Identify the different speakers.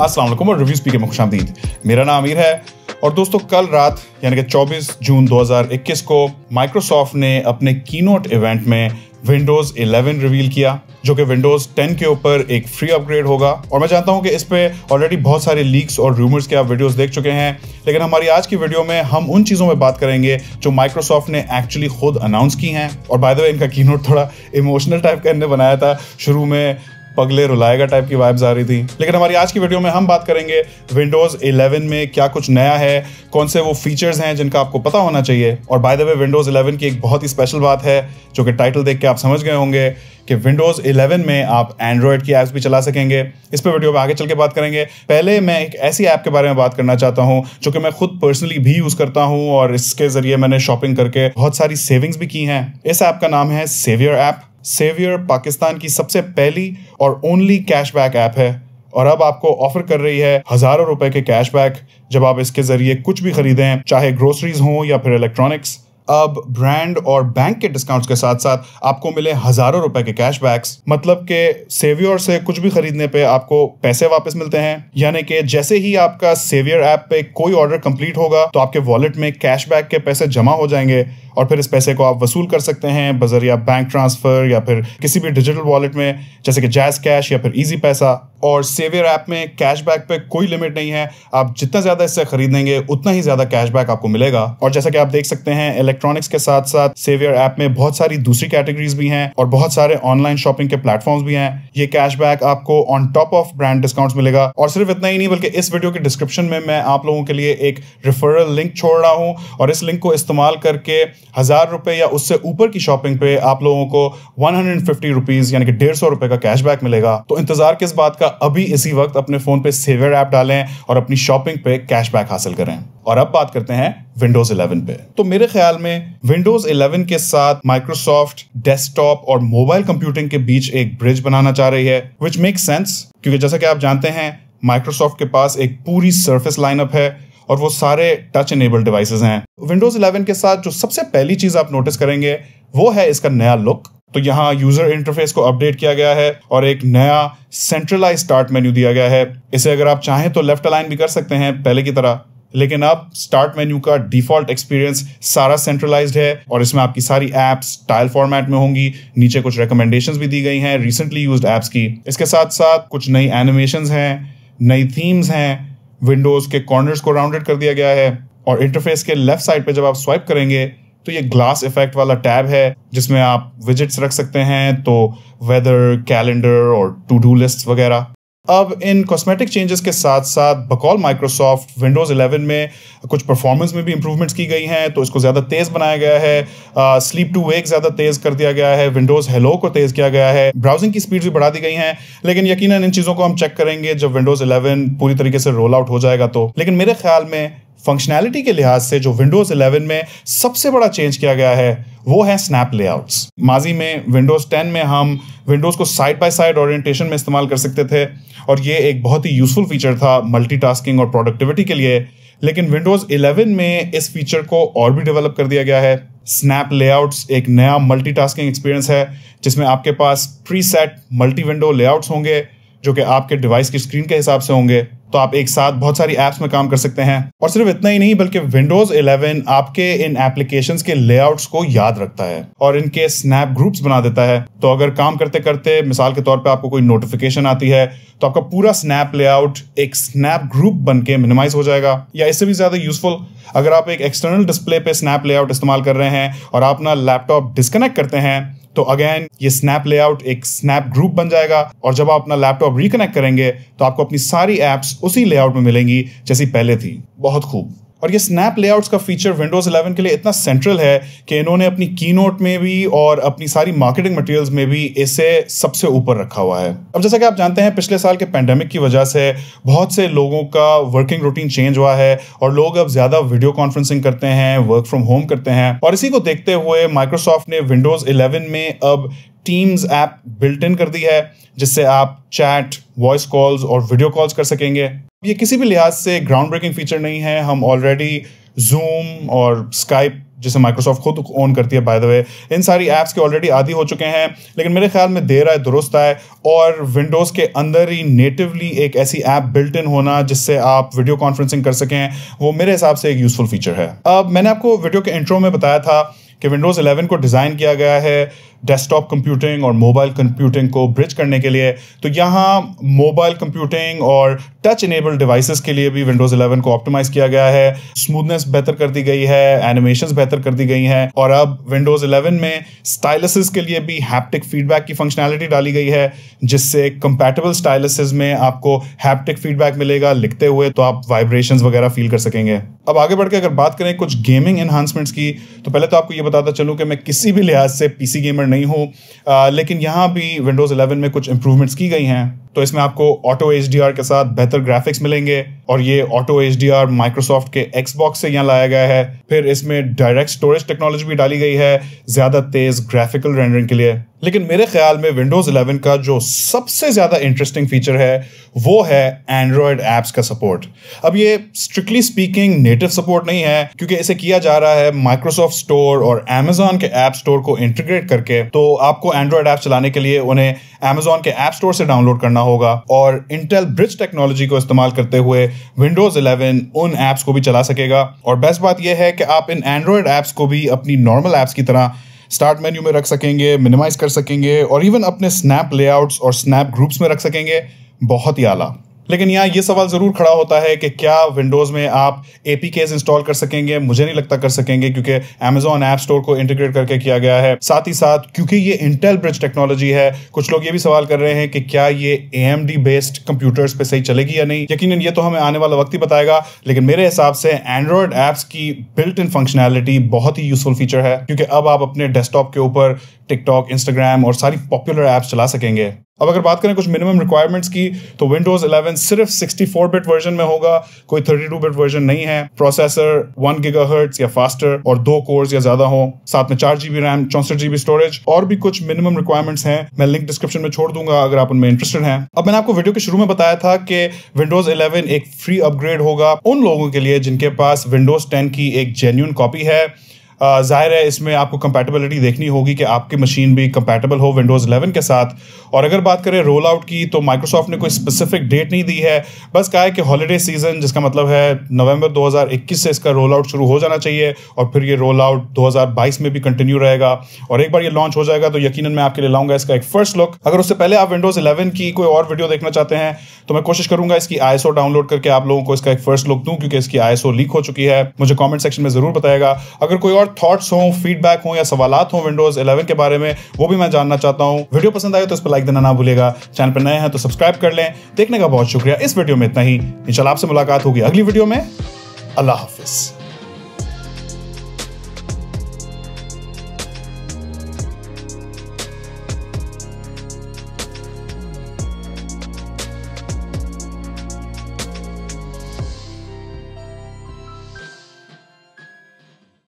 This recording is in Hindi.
Speaker 1: अस्सलाम वालेकुम और रिव्यू स्पीकर में खुश आमदीद मेरा नाम आमिर है और दोस्तों कल रात यानी कि 24 जून 2021 को माइक्रोसॉफ्ट ने अपने कीनोट इवेंट में विंडोज 11 रिवील किया जो कि विंडोज 10 के ऊपर एक फ्री अपग्रेड होगा और मैं जानता हूं कि इस पर ऑलरेडी बहुत सारे लीक्स और रूमर्स के आप वीडियोस देख चुके हैं लेकिन हमारी आज की वीडियो में हम उन चीज़ों में बात करेंगे जो माइक्रोसॉफ्ट ने एक्चुअली खुद अनाउंस की हैं और बाय द वे इनका कीनोट थोड़ा इमोशनल टाइप का इनने बनाया था शुरू में पगले रुलाएगा टाइप की वाइब्स आ रही थी लेकिन हमारी आज की वीडियो में हम बात करेंगे विंडोज 11 में क्या कुछ नया है कौन से वो फीचर्स हैं जिनका आपको पता होना चाहिए और बाय द वे विंडोज 11 की एक बहुत ही स्पेशल बात है जो कि टाइटल देख के आप समझ गए होंगे कि विंडोज 11 में आप एंड्रॉयड की ऐप्स भी चला सकेंगे इस पर वीडियो में आगे चल के बात करेंगे पहले मैं एक ऐसी ऐप के बारे में बात करना चाहता हूँ जो कि मैं खुद पर्सनली भी यूज़ करता हूँ और इसके ज़रिए मैंने शॉपिंग करके बहुत सारी सेविंग्स भी की हैं इस ऐप का नाम है सेवियर ऐप सेवियर पाकिस्तान की सबसे पहली और ओनली कैशबैक ऐप है और अब आपको ऑफर कर रही है हजारों रुपए के कैशबैक जब आप इसके जरिए कुछ भी खरीदें चाहे ग्रोसरीज हों या फिर इलेक्ट्रॉनिक्स अब ब्रांड और बैंक के डिस्काउंट्स के साथ साथ आपको मिले हजारों रुपए के कैशबैक्स मतलब के सेवियर से कुछ भी खरीदने पे आपको पैसे वापस मिलते हैं यानी कि जैसे ही आपका सेवियर ऐप पे कोई ऑर्डर कंप्लीट होगा तो आपके वॉलेट में कैशबैक के पैसे जमा हो जाएंगे और फिर इस पैसे को आप वसूल कर सकते हैं बजरिया बैंक ट्रांसफर या फिर किसी भी डिजिटल वॉलेट में जैसे कि जैज कैश या फिर ईजी पैसा और सेवियर ऐप में कैशबैक पे कोई लिमिट नहीं है आप जितना ज्यादा इससे खरीदेंगे उतना ही ज्यादा कैशबैक आपको मिलेगा और जैसा कि आप देख सकते हैं इलेक्ट्रॉनिक्स के साथ साथ सेवियर ऐप में बहुत सारी दूसरी कैटेगरीज भी हैं और बहुत सारे ऑनलाइन शॉपिंग के प्लेटफॉर्म भी हैं ये कैशबैक आपको on top of brand discount मिलेगा और सिर्फ इतना ही नहीं बल्कि इस वीडियो के डिस्क्रिप्शन में मैं आप लोगों के लिए एक रेफरल लिंक छोड़ रहा हूँ और इस लिंक को इस्तेमाल करके हजार रुपए या उससे ऊपर की शॉपिंग पे आप लोगों को वन हंड्रेड फिफ्टी यानी कि डेढ़ सौ रुपए का कैशबैक मिलेगा तो इंतजार किस बात का अभी इसी वक्त अपने फोन पे सेवियर ऐप डालें और अपनी शॉपिंग पे कैशबैक हासिल करें और अब बात करते हैं विंडोज 11 पे तो मेरे ख्याल में विंडोज 11 के साथ माइक्रोसॉफ्ट डेस्कटॉप और मोबाइल कंप्यूटिंग के बीच एक ब्रिज बनाना चाह रही है विच मेक सेंस क्योंकि जैसा कि आप जानते हैं माइक्रोसॉफ्ट के पास एक पूरी सर्फेस लाइनअप है और वो सारे टच इनेबल डिवाइसेस हैं विंडोज 11 के साथ जो सबसे पहली चीज आप नोटिस करेंगे वो है इसका नया लुक तो यहाँ यूजर इंटरफेस को अपडेट किया गया है और एक नया सेंट्रलाइज स्टार्ट मेन्यू दिया गया है इसे अगर आप चाहें तो लेफ्ट अलाइन भी कर सकते हैं पहले की तरह लेकिन अब स्टार्ट मेन्यू का डिफॉल्ट एक्सपीरियंस सारा सेंट्रलाइज है और इसमें आपकी सारी एप्स टाइल फॉर्मेट में होंगी नीचे कुछ रिकमेंडेशन भी दी गई हैं रिसेंटली यूज एप्स की इसके साथ साथ कुछ नई एनिमेशन हैं नई थीम्स हैं विंडोज के कॉर्नर्स को राउंडेड कर दिया गया है और इंटरफेस के लेफ्ट साइड पे जब आप स्वाइप करेंगे तो ये ग्लास इफेक्ट वाला टैब है जिसमें आप विजिट्स रख सकते हैं तो वेदर कैलेंडर और टू डू लिस्ट वगैरह अब इन कॉस्मेटिक चेंजेस के साथ साथ बकौल माइक्रोसॉफ्ट विंडोज़ 11 में कुछ परफॉर्मेंस में भी इंप्रूवमेंट्स की गई हैं तो इसको ज़्यादा तेज़ बनाया गया है स्लीप टू वेक ज़्यादा तेज़ कर दिया गया है विंडोज़ हेलो को तेज़ किया गया है ब्राउजिंग की स्पीड भी बढ़ा दी गई हैं लेकिन यकीन इन चीज़ों को हम चेक करेंगे जब विंडोज़ इलेवन पूरी तरीके से रोल आउट हो जाएगा तो लेकिन मेरे ख्याल में फंक्शनैलिटी के लिहाज से जो विंडोज 11 में सबसे बड़ा चेंज किया गया है वो है स्नैप लेआउट्स माजी में विंडोज 10 में हम विंडोज को साइड बाय साइड ओरिएंटेशन में इस्तेमाल कर सकते थे और ये एक बहुत ही यूजफुल फीचर था मल्टीटास्किंग और प्रोडक्टिविटी के लिए लेकिन विंडोज 11 में इस फीचर को और भी डेवलप कर दिया गया है स्नैप लेआउट्स एक नया मल्टीटास्किंग एक्सपीरियंस है जिसमें आपके पास सेट मल्टी विंडो लेआउट्स होंगे जो कि आपके डिवाइस की स्क्रीन के हिसाब से होंगे तो आप एक साथ बहुत सारी एप्स में काम कर सकते हैं और सिर्फ इतना ही नहीं बल्कि विंडोज 11 आपके इन एप्लीकेशन के लेआउट्स को याद रखता है और इनके स्नैप ग्रुप्स बना देता है तो अगर काम करते करते मिसाल के तौर पर आपको कोई नोटिफिकेशन आती है तो आपका पूरा स्नैप लेआउट एक स्नैप ग्रुप बन के मिनिमाइज हो जाएगा या इससे भी ज्यादा यूजफुल अगर आप एक एक्सटर्नल डिस्प्ले पे स्नैप लेआउट इस्तेमाल कर रहे हैं और आप अपना लैपटॉप डिस्कनेक्ट करते हैं तो अगेन ये स्नैप लेआउट एक स्नैप ग्रुप बन जाएगा और जब आप अपना लैपटॉप रिकनेक्ट करेंगे तो आपको अपनी सारी एप्स उसी लेआउट में मिलेंगी जैसी पहले थी बहुत खूब और ये स्नैप लेआउट्स का फीचर विंडोज़ 11 के लिए इतना सेंट्रल है कि इन्होंने अपनी की नोट में भी और अपनी सारी मार्केटिंग मटेरियल्स में भी इसे सबसे ऊपर रखा हुआ है अब जैसा कि आप जानते हैं पिछले साल के पेंडेमिक की वजह से बहुत से लोगों का वर्किंग रूटीन चेंज हुआ है और लोग अब ज़्यादा वीडियो कॉन्फ्रेंसिंग करते हैं वर्क फ्रॉम होम करते हैं और इसी को देखते हुए माइक्रोसॉफ्ट ने विंडोज़ इलेवन में अब टीम्स ऐप बिल्ट इन कर दी है जिससे आप चैट वॉइस कॉल्स और वीडियो कॉल्स कर सकेंगे ये किसी भी लिहाज से ग्राउंड ब्रेकिंग फीचर नहीं है हम ऑलरेडी जूम और स्काइप जिसे माइक्रोसॉफ्ट खुद ऑन करती है बाय द वे इन सारी एप्स के ऑलरेडी आदि हो चुके हैं लेकिन मेरे ख्याल में देर आए दुरुस्त आए और विंडोज़ के अंदर ही नेटिवली एक ऐसी ऐप बिल्ट इन होना जिससे आप वीडियो कॉन्फ्रेंसिंग कर सकें वो मेरे हिसाब से एक यूज़फुल फीचर है अब मैंने आपको वीडियो के इंट्रो में बताया था कि विंडोज़ 11 को डिज़ाइन किया गया है डेस्कटॉप कंप्यूटिंग और मोबाइल कंप्यूटिंग को ब्रिज करने के लिए तो यहाँ मोबाइल कंप्यूटिंग और टच इनेबल्ड डिवाइसेस के लिए भी विंडोज 11 को ऑप्टिमाइज किया गया है स्मूथनेस बेहतर कर दी गई है एनिमेशन बेहतर कर दी गई हैं और अब विंडोज 11 में स्टाइलसिस के लिए भी हैप्टिक फीडबैक की फंक्शनैलिटी डाली गई है जिससे कंपेटेबल स्टाइलसिस में आपको हैप्टिक फीडबैक मिलेगा लिखते हुए तो आप वाइब्रेशन वगैरह फील कर सकेंगे अब आगे बढ़ के अगर बात करें कुछ गेमिंग एनहांसमेंट्स की तो पहले तो आपको ये बताता चलूँ कि मैं किसी भी लिहाज से पीसी गेमर नहीं हो आ, लेकिन यहाँ भी विंडोज़ 11 में कुछ इम्प्रूवमेंट्स की गई हैं तो इसमें आपको ऑटो एच के साथ बेहतर ग्राफिक्स मिलेंगे और ये auto H D R Microsoft के एक्सबॉक्स से यहाँ लाया गया है फिर इसमें डायरेक्ट स्टोरेज टेक्नोलॉजी भी डाली गई है ज्यादा तेज ग्राफिकल रेंडरिंग के लिए लेकिन मेरे ख्याल में विंडोज 11 का जो सबसे ज्यादा इंटरेस्टिंग फीचर है वो है एंड्रॉयड ऐप्स का सपोर्ट अब ये स्ट्रिक्टली स्पीकिंग नेटिव सपोर्ट नहीं है क्योंकि इसे किया जा रहा है माइक्रोसॉफ्ट स्टोर और एमेजॉन के ऐप स्टोर को इंटीग्रेट करके तो आपको एंड्रॉयड ऐप चलाने के लिए उन्हें एमेजॉन के ऐप स्टोर से डाउनलोड करना होगा और इंटेल ब्रिज टेक्नोलॉजी को इस्तेमाल करते हुए विंडोज 11 उन एप्स को भी चला सकेगा और बेस्ट बात यह है कि आप इन एंड्रॉयड ऐप्स को भी अपनी नॉर्मल ऐप्स की तरह स्टार्ट मेन्यू में रख सकेंगे मिनिमाइज कर सकेंगे और इवन अपने स्नैप लेआउट्स और स्नैप ग्रुप्स में रख सकेंगे बहुत ही आला लेकिन यहाँ ये सवाल ज़रूर खड़ा होता है कि क्या विंडोज़ में आप ए पी इंस्टॉल कर सकेंगे मुझे नहीं लगता कर सकेंगे क्योंकि अमेजोन ऐप स्टोर को इंटीग्रेट करके किया गया है साथ ही साथ क्योंकि ये इंटेल ब्रिज टेक्नोलॉजी है कुछ लोग ये भी सवाल कर रहे हैं कि क्या ये A M D based computers पे सही चलेगी या नहीं यकीन ये तो हमें आने वाला वक्त ही बताएगा लेकिन मेरे हिसाब से एंड्रॉयड ऐप्स की बिल्ट इन फंक्शनैलिटी बहुत ही यूजफुल फीचर है क्योंकि अब आप अपने डेस्कटॉप के ऊपर टिकटॉक इंस्टाग्राम और सारी पॉपुलर ऐप्स चला सकेंगे अब अगर बात करें कुछ मिनिमम रिक्वायरमेंट्स की तो विंडोज 11 सिर्फ 64 बिट वर्जन में होगा कोई 32 बिट वर्जन नहीं है प्रोसेसर 1 गीगाहर्ट्ज या फास्टर और दो कोर्स या ज्यादा हो साथ में चार जीबी रैम चौसठ जीबी स्टोरेज और भी कुछ मिनिमम रिक्वायरमेंट्स हैं मैं लिंक डिस्क्रिप्शन में छोड़ दूंगा अगर आप उनमें इंटरेस्टेड हैं अब मैंने आपको वीडियो के शुरू में बताया था कि विंडोज इलेवन एक फ्री अपग्रेड होगा उन लोगों के लिए जिनके पास विंडोज टेन की एक जेन्यून कॉपी है ज़ाहिर है इसमें आपको कंपैटिबिलिटी देखनी होगी कि आपकी मशीन भी कंपैटिबल हो विंडोज़ 11 के साथ और अगर बात करें रोल आउट की तो माइक्रोसॉफ्ट ने कोई स्पेसिफिक डेट नहीं दी है बस कहा है कि हॉलीडे सीज़न जिसका मतलब है नवंबर 2021 से इसका रोल आउट शुरू हो जाना चाहिए और फिर ये रोल आउट 2022 में भी कंटिन्यू रहेगा और एक बार ये लॉन्च हो जाएगा तो यकीन मैं आपके लिए लाऊंगा इसका एक फर्स्ट लुक अगर उससे पहले आप विंडोज़ इलेवन की कोई और वीडियो देखना चाहते हैं तो मैं कोशिश करूंगा इसकी आई डाउनलोड करके आप लोगों को इसका एक फर्स्ट लुक दूँ क्योंकि इसकी आई लीक हो चुकी है मुझे कॉमेंट सेक्शन में ज़रूर बताएगा अगर कोई और और थॉट्स हो फीडबैक हो या सवाल हो विंडोज 11 के बारे में वो भी मैं जानना चाहता हूँ वीडियो पसंद आए तो इस पर लाइक देना ना भूलेगा चैनल पर नए हैं तो सब्सक्राइब कर लें देखने का बहुत शुक्रिया इस वीडियो में इतना ही इंशाल्लाह आपसे मुलाकात होगी अगली वीडियो में अल्लाह हाफिज़